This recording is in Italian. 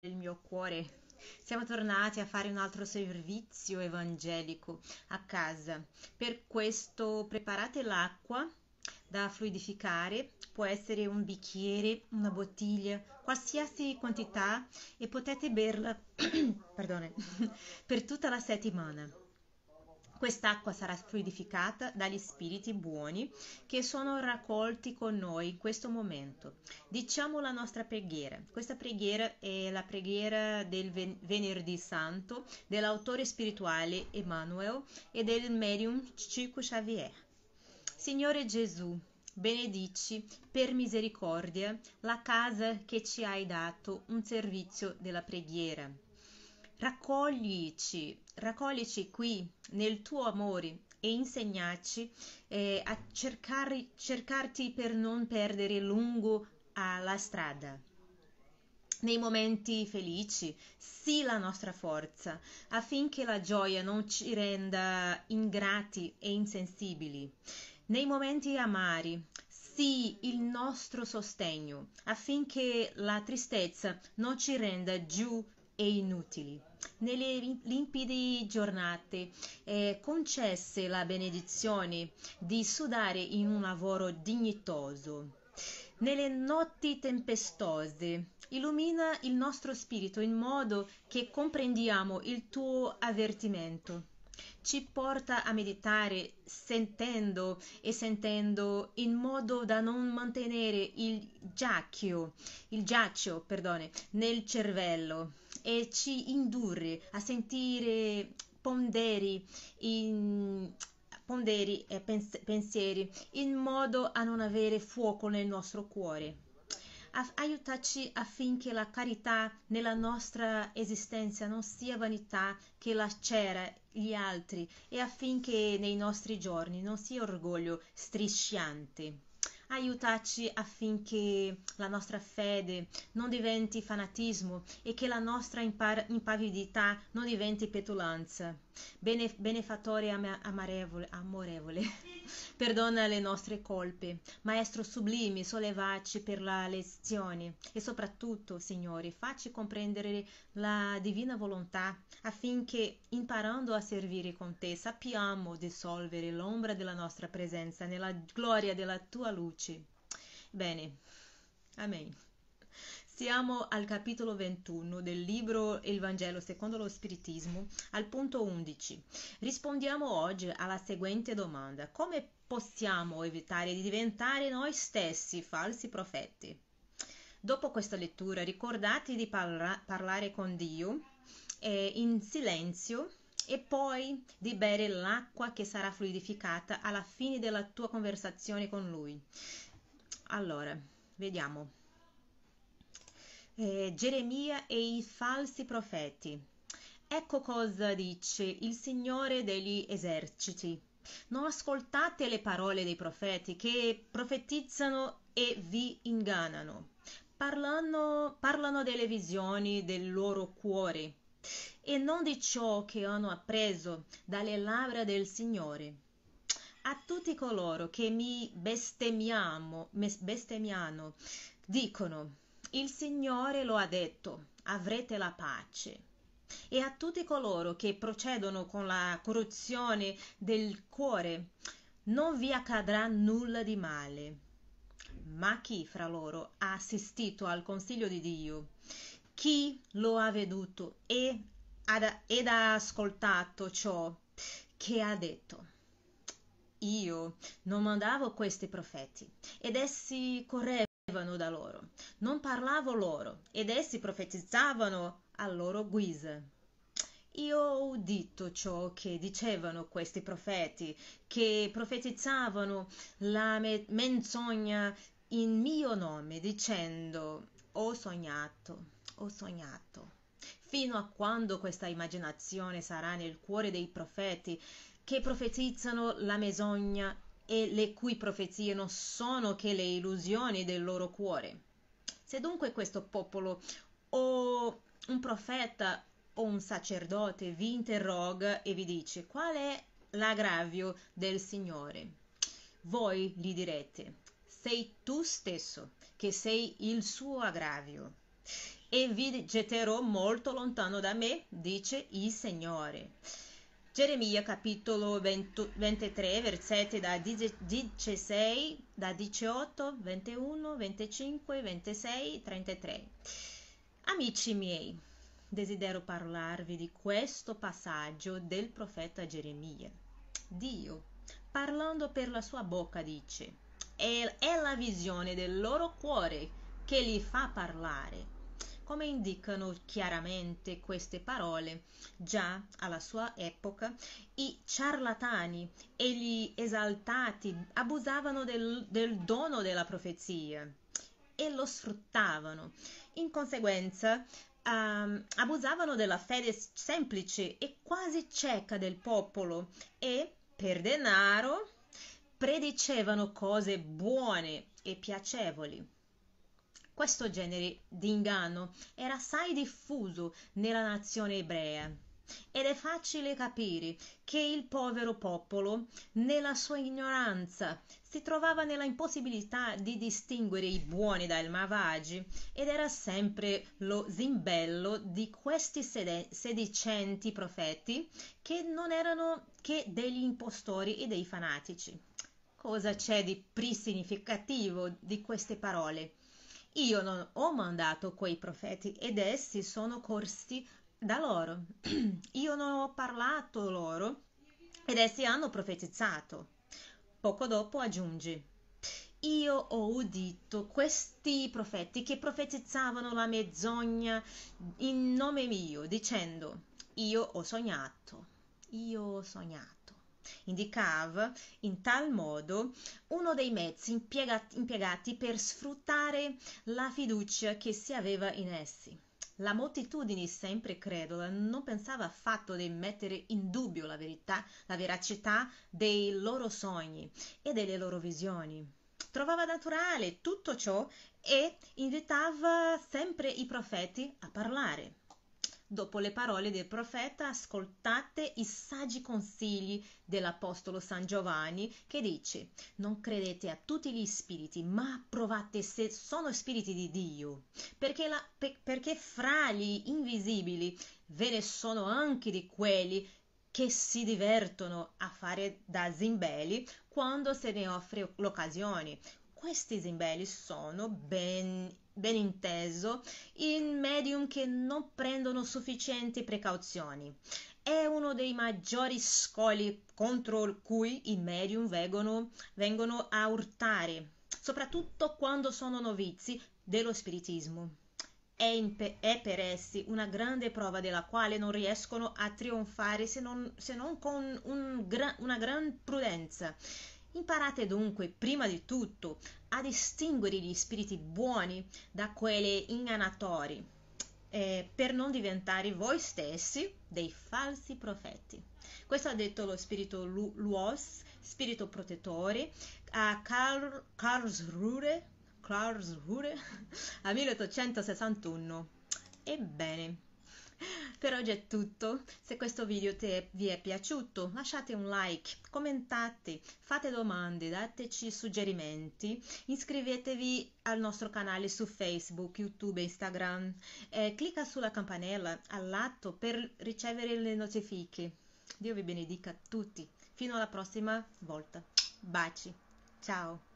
del mio cuore. Siamo tornati a fare un altro servizio evangelico a casa. Per questo preparate l'acqua da fluidificare, può essere un bicchiere, una bottiglia, qualsiasi quantità e potete berla per tutta la settimana. Quest'acqua sarà fluidificata dagli spiriti buoni che sono raccolti con noi in questo momento. Diciamo la nostra preghiera. Questa preghiera è la preghiera del ven- venerdì santo dell'autore spirituale Emmanuel e del medium Chico Xavier. Signore Gesù, benedici per misericordia la casa che ci hai dato un servizio della preghiera raccoglici, raccoglici qui nel tuo amore e insegnaci eh, a cercare, cercarti per non perdere lungo la strada. Nei momenti felici, sii la nostra forza, affinché la gioia non ci renda ingrati e insensibili. Nei momenti amari, sii il nostro sostegno, affinché la tristezza non ci renda giù e inutili nelle limpide giornate e concesse la benedizione di sudare in un lavoro dignitoso. Nelle notti tempestose illumina il nostro spirito in modo che comprendiamo il tuo avvertimento ci porta a meditare sentendo e sentendo in modo da non mantenere il giacchio, il giaccio, perdone, nel cervello e ci indurre a sentire ponderi in, ponderi e pensieri in modo a non avere fuoco nel nostro cuore aiutaci affinché la carità nella nostra esistenza non sia vanità che lacera gli altri e affinché nei nostri giorni non sia orgoglio strisciante. Aiutaci affinché la nostra fede non diventi fanatismo e che la nostra impavidità non diventi petulanza. Bene, benefattore am- amorevole. Perdona le nostre colpe. Maestro sublime, sollevaci per la lezione e soprattutto, Signore, facci comprendere la divina volontà affinché, imparando a servire con te, sappiamo dissolvere l'ombra della nostra presenza nella gloria della tua luce. Bene. Amém. Siamo al capitolo 21 del libro Il Vangelo secondo lo Spiritismo, al punto 11. Rispondiamo oggi alla seguente domanda: come possiamo evitare di diventare noi stessi falsi profeti? Dopo questa lettura, ricordate di parla- parlare con Dio eh, in silenzio e poi di bere l'acqua che sarà fluidificata alla fine della tua conversazione con Lui. Allora, vediamo eh, Geremia e i falsi profeti. Ecco cosa dice il Signore degli eserciti. Non ascoltate le parole dei profeti che profetizzano e vi ingannano. Parlano, parlano delle visioni del loro cuore e non di ciò che hanno appreso dalle labbra del Signore. A tutti coloro che mi bestemmiano, dicono il Signore lo ha detto, avrete la pace. E a tutti coloro che procedono con la corruzione del cuore, non vi accadrà nulla di male. Ma chi fra loro ha assistito al consiglio di Dio? Chi lo ha veduto e ad, ed ha ascoltato ciò che ha detto? Io non mandavo questi profeti ed essi correvano da loro, non parlavo loro, ed essi profetizzavano a loro guisa. Io ho udito ciò che dicevano questi profeti, che profetizzavano la me- menzogna in mio nome, dicendo, ho sognato, ho sognato. Fino a quando questa immaginazione sarà nel cuore dei profeti, che profetizzano la menzogna e le cui profezie non sono che le illusioni del loro cuore. Se dunque questo popolo o un profeta o un sacerdote vi interroga e vi dice qual è l'aggravio del Signore, voi gli direte, sei tu stesso che sei il suo aggravio e vi getterò molto lontano da me, dice il Signore. Geremia capitolo 20, 23 versetti da 16, da 18, 21, 25, 26, 33. Amici miei, desidero parlarvi di questo passaggio del profeta Geremia. Dio, parlando per la sua bocca, dice, è, è la visione del loro cuore che li fa parlare come indicano chiaramente queste parole. Già alla sua epoca i ciarlatani e gli esaltati abusavano del, del dono della profezia e lo sfruttavano. In conseguenza um, abusavano della fede semplice e quasi cieca del popolo e per denaro predicevano cose buone e piacevoli. Questo genere di inganno era assai diffuso nella nazione ebrea ed è facile capire che il povero popolo, nella sua ignoranza, si trovava nella impossibilità di distinguere i buoni dai malvagi ed era sempre lo zimbello di questi sede- sedicenti profeti che non erano che degli impostori e dei fanatici. Cosa c'è di più significativo di queste parole? Io non ho mandato quei profeti ed essi sono corsi da loro. Io non ho parlato loro ed essi hanno profetizzato. Poco dopo aggiungi, io ho udito questi profeti che profetizzavano la mezzogna in nome mio, dicendo, io ho sognato, io ho sognato indicava in tal modo uno dei mezzi impiegati, impiegati per sfruttare la fiducia che si aveva in essi. La moltitudine, sempre credola, non pensava affatto di mettere in dubbio la verità, la veracità dei loro sogni e delle loro visioni. Trovava naturale tutto ciò e invitava sempre i profeti a parlare dopo le parole del profeta, ascoltate i saggi consigli dell'Apostolo San Giovanni che dice non credete a tutti gli spiriti, ma provate se sono spiriti di Dio, perché, la, per, perché fra gli invisibili ve ne sono anche di quelli che si divertono a fare da zimbelli quando se ne offre l'occasione, questi zimbelli sono ben, ben inteso in medium che non prendono sufficienti precauzioni. È uno dei maggiori scoli contro cui i medium vengono, vengono a urtare, soprattutto quando sono novizi dello spiritismo. È, pe- è, per essi una grande prova della quale non riescono a trionfare se non, se non con un gra- una gran prudenza Imparate dunque, prima di tutto, a distinguere gli spiriti buoni da quelli ingannatori, eh, per non diventare voi stessi dei falsi profeti. Questo ha detto lo spirito Lu- Luos, spirito protettore, a Karl- Karlsruhe, Karlsruhe a 1861. Ebbene, per oggi è tutto, se questo video te, vi è piaciuto lasciate un like, commentate, fate domande, dateci suggerimenti, iscrivetevi al nostro canale su Facebook, YouTube, Instagram, eh, clicca sulla campanella al lato per ricevere le notifiche. Dio vi benedica tutti, fino alla prossima volta. Baci, ciao!